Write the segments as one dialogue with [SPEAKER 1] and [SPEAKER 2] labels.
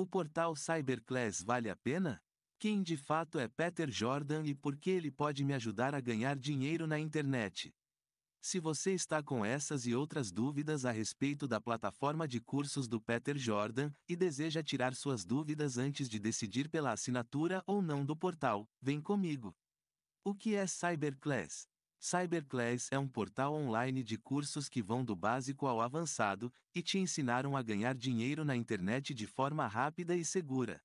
[SPEAKER 1] O portal Cyberclass vale a pena? Quem de fato é Peter Jordan e por que ele pode me ajudar a ganhar dinheiro na internet? Se você está com essas e outras dúvidas a respeito da plataforma de cursos do Peter Jordan e deseja tirar suas dúvidas antes de decidir pela assinatura ou não do portal, vem comigo. O que é Cyberclass? Cyberclass é um portal online de cursos que vão do básico ao avançado e te ensinaram a ganhar dinheiro na internet de forma rápida e segura.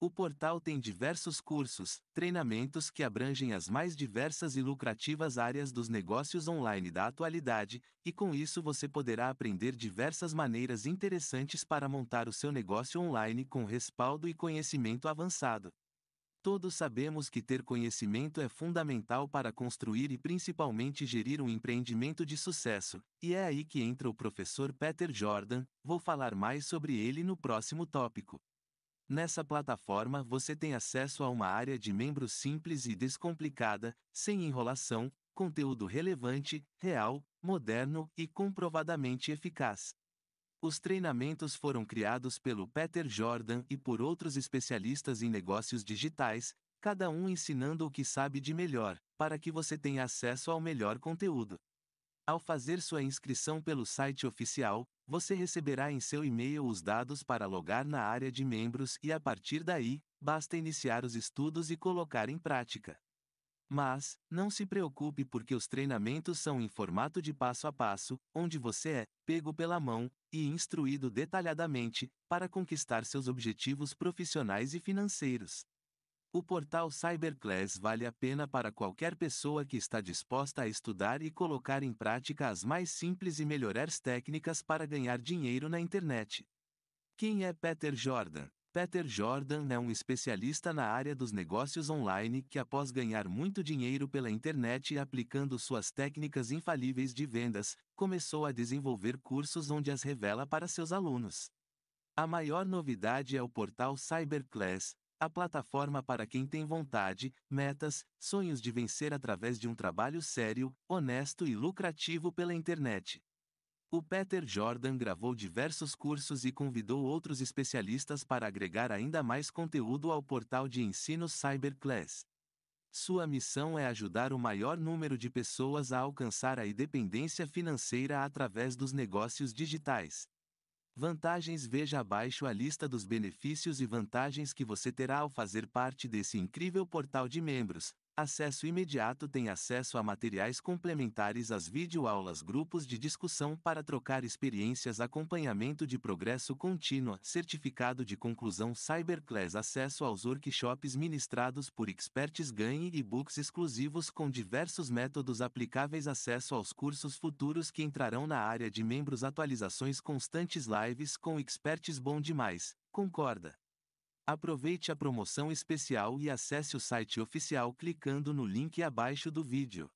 [SPEAKER 1] O portal tem diversos cursos, treinamentos que abrangem as mais diversas e lucrativas áreas dos negócios online da atualidade, e com isso você poderá aprender diversas maneiras interessantes para montar o seu negócio online com respaldo e conhecimento avançado. Todos sabemos que ter conhecimento é fundamental para construir e principalmente gerir um empreendimento de sucesso, e é aí que entra o professor Peter Jordan, vou falar mais sobre ele no próximo tópico. Nessa plataforma você tem acesso a uma área de membro simples e descomplicada, sem enrolação, conteúdo relevante, real, moderno e comprovadamente eficaz. Os treinamentos foram criados pelo Peter Jordan e por outros especialistas em negócios digitais, cada um ensinando o que sabe de melhor, para que você tenha acesso ao melhor conteúdo. Ao fazer sua inscrição pelo site oficial, você receberá em seu e-mail os dados para logar na área de membros e a partir daí, basta iniciar os estudos e colocar em prática. Mas, não se preocupe porque os treinamentos são em formato de passo a passo, onde você é pego pela mão e instruído detalhadamente para conquistar seus objetivos profissionais e financeiros. O portal Cyberclass vale a pena para qualquer pessoa que está disposta a estudar e colocar em prática as mais simples e melhores técnicas para ganhar dinheiro na internet. Quem é Peter Jordan? Peter Jordan é um especialista na área dos negócios online que, após ganhar muito dinheiro pela internet e aplicando suas técnicas infalíveis de vendas, começou a desenvolver cursos onde as revela para seus alunos. A maior novidade é o portal Cyberclass, a plataforma para quem tem vontade, metas, sonhos de vencer através de um trabalho sério, honesto e lucrativo pela internet. O Peter Jordan gravou diversos cursos e convidou outros especialistas para agregar ainda mais conteúdo ao portal de ensino Cyberclass. Sua missão é ajudar o maior número de pessoas a alcançar a independência financeira através dos negócios digitais. Vantagens Veja abaixo a lista dos benefícios e vantagens que você terá ao fazer parte desse incrível portal de membros. Acesso imediato tem acesso a materiais complementares às videoaulas, grupos de discussão para trocar experiências, acompanhamento de progresso contínua, certificado de conclusão Cyberclass, acesso aos workshops ministrados por experts ganhe e-books exclusivos com diversos métodos aplicáveis, acesso aos cursos futuros que entrarão na área de membros, atualizações constantes, lives com experts bom demais. Concorda? Aproveite a promoção especial e acesse o site oficial clicando no link abaixo do vídeo.